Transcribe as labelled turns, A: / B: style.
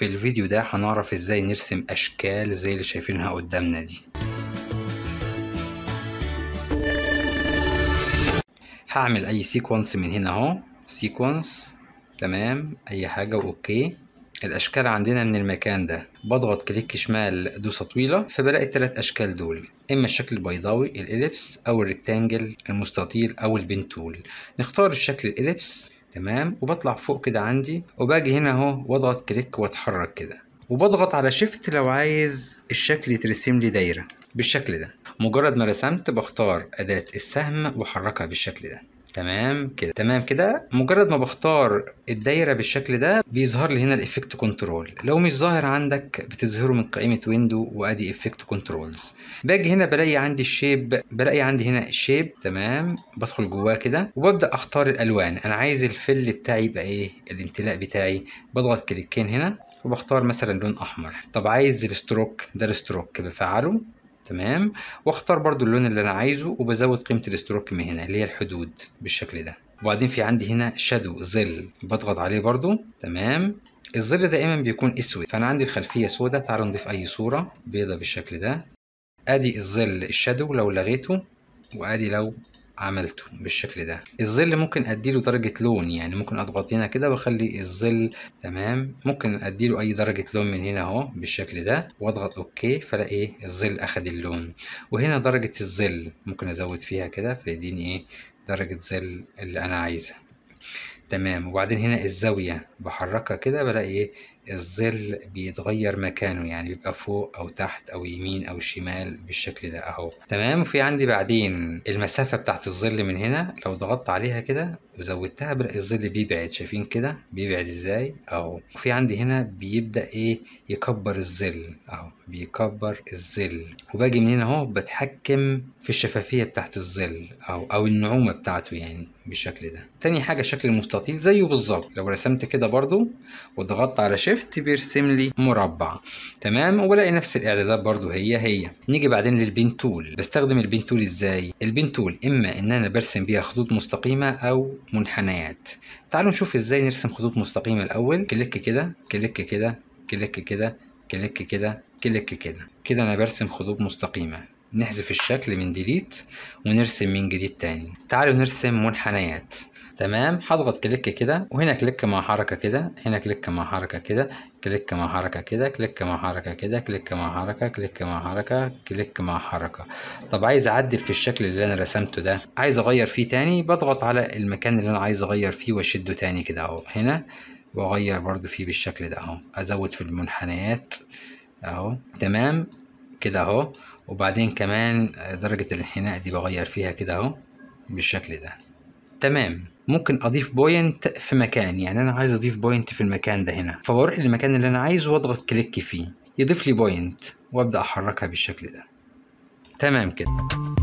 A: في الفيديو ده هنعرف ازاي نرسم اشكال زي اللي شايفينها قدامنا دي هعمل اي سيكونس من هنا اهو سيكونس تمام اي حاجه واوكي الاشكال عندنا من المكان ده بضغط كليك شمال دوسه طويله فبلاقي الثلاث اشكال دول اما الشكل البيضاوي الاليبس او الريكتانجل المستطيل او البنتول نختار الشكل الاليبس تمام وبطلع فوق كده عندي وباجي هنا اهو واضغط كليك واتحرك كده وبضغط على شيفت لو عايز الشكل يترسم لي دايره بالشكل ده مجرد ما رسمت بختار اداه السهم واحركها بالشكل ده تمام كده تمام كده مجرد ما بختار الدايره بالشكل ده بيظهر لي هنا الايفكت كنترول لو مش ظاهر عندك بتظهره من قائمه ويندو وادي ايفكت كنترولز باجي هنا بلاقي عندي الشيب بلاقي عندي هنا الشيب تمام بدخل جواه كده وببدا اختار الالوان انا عايز الفل بتاعي يبقى ايه الامتلاء بتاعي بضغط كليكين هنا وبختار مثلا لون احمر طب عايز الستروك ده الستروك بفعله تمام واختار برضو اللون اللي انا عايزه وبزود قيمه الاستروك من هنا اللي هي الحدود بالشكل ده وبعدين في عندي هنا شادو ظل بضغط عليه برضو تمام الظل دائما بيكون اسود فانا عندي الخلفيه سوداء تعالوا نضيف اي صوره بيضه بالشكل ده ادي الظل الشادو لو لغيته وادي لو عملته بالشكل ده الظل ممكن اديله درجة لون يعني ممكن اضغط هنا كده واخلي الظل تمام ممكن اديله اي درجة لون من هنا اهو بالشكل ده واضغط اوكي فلاقي ايه الظل اخد اللون وهنا درجة الظل ممكن ازود فيها كده فيديني ايه درجة ظل اللي انا عايزها تمام وبعدين هنا الزاوية بحركها كده بلاقي ايه الظل بيتغير مكانه يعني بيبقى فوق او تحت او يمين او شمال بالشكل ده اهو تمام وفي عندي بعدين المسافه بتاعت الظل من هنا لو ضغطت عليها كده وزودتها الظل بيبعد شايفين كده بيبعد ازاي اهو وفي عندي هنا بيبدا ايه يكبر الظل اهو بيكبر الظل وباجي من هنا اهو بتحكم في الشفافيه بتاعت الظل او او النعومه بتاعته يعني بالشكل ده تاني حاجه شكل المستطيل زيه بالظبط لو رسمت كده برضو وضغطت على شيء شيفت بيرسم لي مربع تمام وبلاقي نفس الاعدادات برضو هي هي نيجي بعدين للبين تول بستخدم البين تول ازاي البين تول اما ان انا برسم بيها خطوط مستقيمه او منحنيات تعالوا نشوف ازاي نرسم خطوط مستقيمه الاول كليك كده كليك كده كليك كده كليك كده كليك كده كده انا برسم خطوط مستقيمه نحذف الشكل من ديليت ونرسم من جديد تاني تعالوا نرسم منحنيات تمام هضغط كليك كده وهنا كليك مع حركه كده هنا كليك مع حركه كده كليك مع حركه كده كليك مع حركه كده كليك مع حركه كليك مع حركه كليك مع حركه طب عايز اعدل في الشكل اللي انا رسمته ده عايز اغير فيه تاني بضغط على المكان اللي انا عايز اغير فيه واشده تاني كده اهو هنا واغير برده فيه بالشكل ده اهو ازود في المنحنيات اهو تمام كده اهو وبعدين كمان درجه الانحناء دي بغير فيها كده اهو بالشكل ده تمام ممكن اضيف بوينت في مكان يعني انا عايز اضيف بوينت في المكان ده هنا فبروح للمكان اللي انا عايزه واضغط كليك فيه يضيف لي بوينت وابدا احركها بالشكل ده تمام كده